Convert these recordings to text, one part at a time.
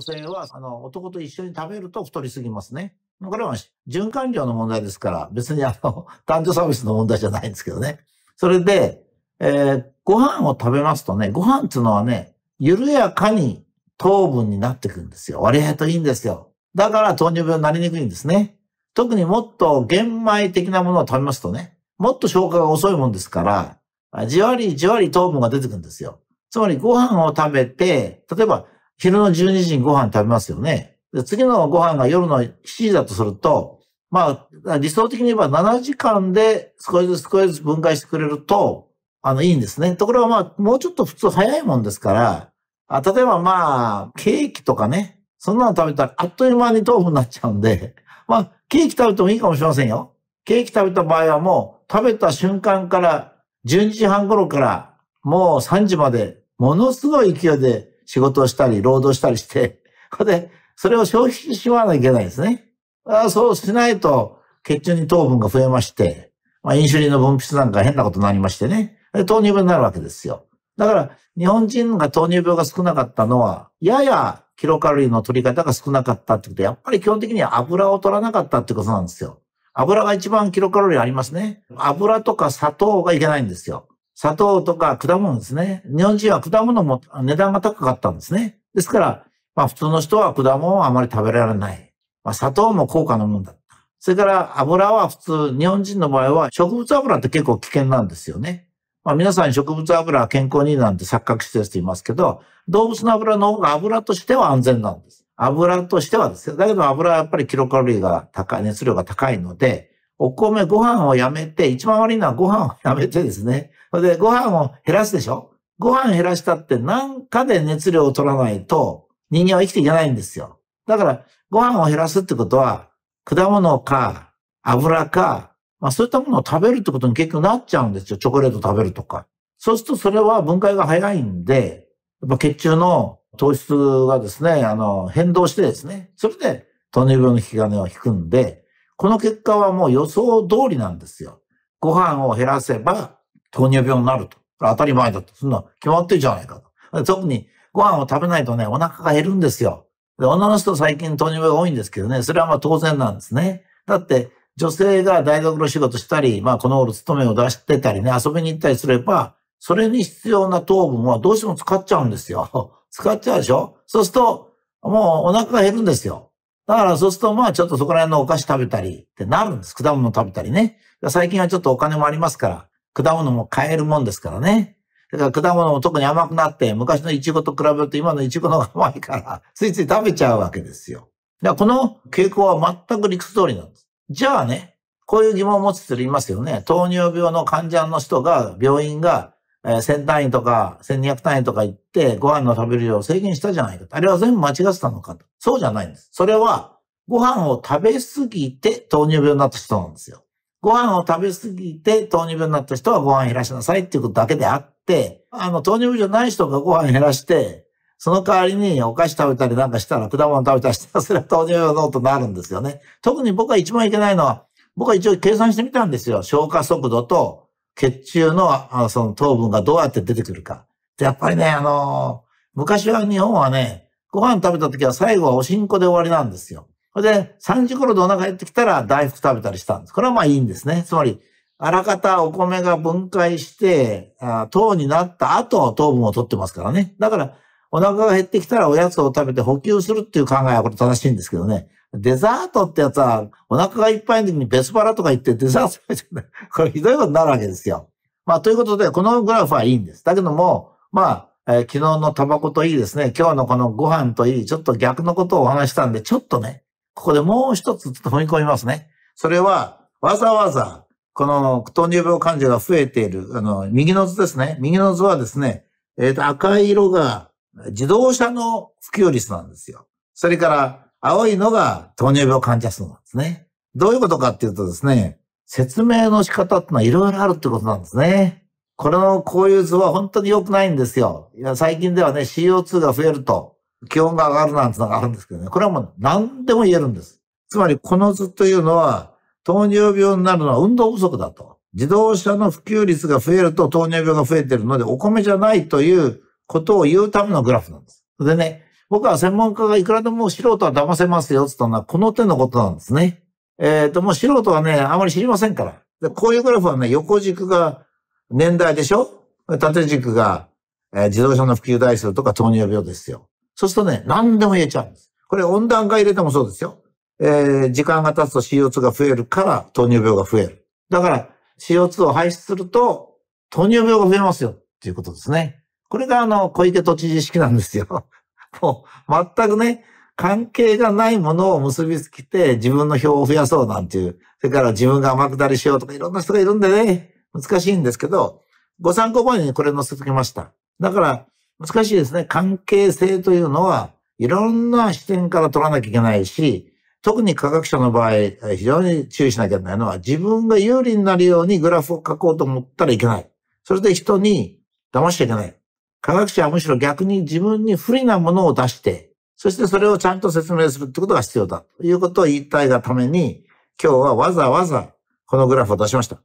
女性は、あの、男と一緒に食べると太りすぎますね。これは循環量の問題ですから、別にあの、男女差別の問題じゃないんですけどね。それで、えー、ご飯を食べますとね、ご飯っていうのはね、緩やかに糖分になってくんですよ。割合といいんですよ。だから糖尿病になりにくいんですね。特にもっと玄米的なものを食べますとね、もっと消化が遅いもんですから、じわりじわり糖分が出てくるんですよ。つまりご飯を食べて、例えば昼の12時にご飯食べますよね。で次のご飯が夜の7時だとすると、まあ、理想的に言えば7時間で少しずつ少しずつ分解してくれると、あの、いいんですね。ところがまあ、もうちょっと普通早いもんですから、あ例えばまあ、ケーキとかね、そんなの食べたらあっという間に豆腐になっちゃうんで、まあ、ケーキ食べてもいいかもしれませんよ。ケーキ食べた場合はもう、食べた瞬間から、12時半頃から、もう3時まで、ものすごい勢いで仕事をしたり、労働したりして、これで、それを消費しまわなきゃいけないですね。あそうしないと、血中に糖分が増えまして、まあ、インシュリンの分泌なんか変なことになりましてね、糖尿病になるわけですよ。だから、日本人が糖尿病が少なかったのは、ややキロカロリーの取り方が少なかったってことで、やっぱり基本的には油を取らなかったってことなんですよ。油が一番キロカロリーありますね。油とか砂糖がいけないんですよ。砂糖とか果物ですね。日本人は果物も値段が高かったんですね。ですから、まあ普通の人は果物をあまり食べられない。まあ砂糖も高価なもんだった。それから油は普通、日本人の場合は植物油って結構危険なんですよね。まあ皆さん植物油は健康にいいなんて錯覚してる人いますけど、動物の油の方が油としては安全なんです。油としてはですよ。だけど油はやっぱりキロカロリーが高い、熱量が高いので、お米、ご飯をやめて、一番悪いのはご飯をやめてですね。それで、ご飯を減らすでしょご飯減らしたって何かで熱量を取らないと人間は生きていけないんですよ。だから、ご飯を減らすってことは、果物か油か、まあそういったものを食べるってことに結局なっちゃうんですよ。チョコレート食べるとか。そうするとそれは分解が早いんで、やっぱ血中の糖質がですね、あの、変動してですね、それで糖尿病の引き金を引くんで、この結果はもう予想通りなんですよ。ご飯を減らせば糖尿病になると。当たり前だと。そんな決まってるじゃないかと。特にご飯を食べないとね、お腹が減るんですよ。で女の人最近糖尿病が多いんですけどね、それはまあ当然なんですね。だって、女性が大学の仕事したり、まあこの頃勤めを出してたりね、遊びに行ったりすれば、それに必要な糖分はどうしても使っちゃうんですよ。使っちゃうでしょそうすると、もうお腹が減るんですよ。だからそうすると、まあちょっとそこら辺のお菓子食べたりってなるんです。果物食べたりね。最近はちょっとお金もありますから、果物も買えるもんですからね。だから果物も特に甘くなって、昔のイチゴと比べると今のイチゴの方が甘いから、ついつい食べちゃうわけですよ。だからこの傾向は全く理屈通りなんです。じゃあね、こういう疑問を持つ人いますよね。糖尿病の患者の人が、病院がえー、1000単位とか1200単位とか言ってご飯の食べる量を制限したじゃないかと。あれは全部間違ってたのかと。そうじゃないんです。それはご飯を食べすぎて糖尿病になった人なんですよ。ご飯を食べすぎて糖尿病になった人はご飯減らしなさいっていうことだけであって、あの糖尿病じゃない人がご飯減らして、その代わりにお菓子食べたりなんかしたら、果物食べたりしたら、それは糖尿病のとなるんですよね。特に僕は一番いけないのは、僕は一応計算してみたんですよ。消化速度と血中のその糖分がどうやって出てくるか。で、やっぱりね、あのー、昔は日本はね、ご飯食べた時は最後はおしんこで終わりなんですよ。それで、3時頃でお腹減ってきたら大福食べたりしたんです。これはまあいいんですね。つまり、あらかたお米が分解して、あ糖になった後、糖分を取ってますからね。だから、お腹が減ってきたらおやつを食べて補給するっていう考えはこれ正しいんですけどね。デザートってやつは、お腹がいっぱいの時にベスパラとか言ってデザートするじゃい。これひどいことになるわけですよ。まあ、ということで、このグラフはいいんです。だけども、まあ、えー、昨日のタバコといいですね、今日のこのご飯といい、ちょっと逆のことをお話したんで、ちょっとね、ここでもう一つちょっと踏み込みますね。それは、わざわざ、この糖尿病患者が増えている、あの、右の図ですね。右の図はですね、えっ、ー、と、赤い色が自動車の普及率なんですよ。それから、青いのが糖尿病患者数なんですね。どういうことかっていうとですね、説明の仕方ってのはいろいろあるってことなんですね。これの、こういう図は本当に良くないんですよ。いや最近ではね、CO2 が増えると気温が上がるなんてのがあるんですけどね。これはもう何でも言えるんです。つまりこの図というのは、糖尿病になるのは運動不足だと。自動車の普及率が増えると糖尿病が増えてるので、お米じゃないということを言うためのグラフなんです。でね、僕は専門家がいくらでも素人は騙せますよ、つったのは、この手のことなんですね。えっ、ー、と、もう素人はね、あまり知りませんから。で、こういうグラフはね、横軸が年代でしょ縦軸が、えー、自動車の普及台数とか糖尿病ですよ。そうするとね、何でも言えちゃうんです。これ温暖化入れてもそうですよ。えー、時間が経つと CO2 が増えるから糖尿病が増える。だから CO2 を排出すると糖尿病が増えますよっていうことですね。これがあの、小池都知事式なんですよ。もう全くね、関係がないものを結びつけて自分の票を増やそうなんていう、それから自分が甘くなりしようとかいろんな人がいるんでね、難しいんですけど、ご参考までにこれ載せてきました。だから難しいですね。関係性というのはいろんな視点から取らなきゃいけないし、特に科学者の場合、非常に注意しなきゃいけないのは、自分が有利になるようにグラフを書こうと思ったらいけない。それで人に騙しちゃいけない。科学者はむしろ逆に自分に不利なものを出して、そしてそれをちゃんと説明するってことが必要だということを言いたいがために、今日はわざわざこのグラフを出しました。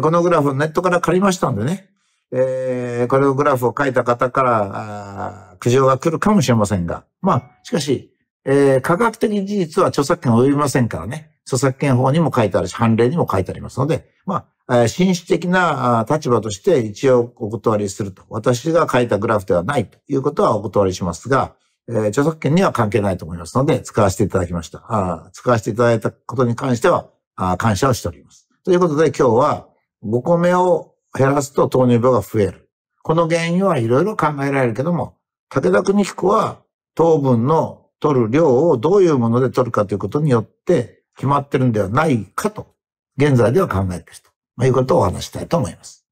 このグラフをネットから借りましたんでね、えー、このグラフを書いた方から苦情が来るかもしれませんが、まあ、しかし、えー、科学的事実は著作権を及びませんからね、著作権法にも書いてあるし、判例にも書いてありますので、まあ、紳士的な立場として一応お断りすると。私が書いたグラフではないということはお断りしますが、えー、著作権には関係ないと思いますので、使わせていただきました。あ使わせていただいたことに関してはあ、感謝をしております。ということで今日は5個目を減らすと糖尿病が増える。この原因はいろいろ考えられるけども、武田邦彦は糖分の取る量をどういうもので取るかということによって決まってるんではないかと、現在では考えていると。まいうことをお話したいと思います。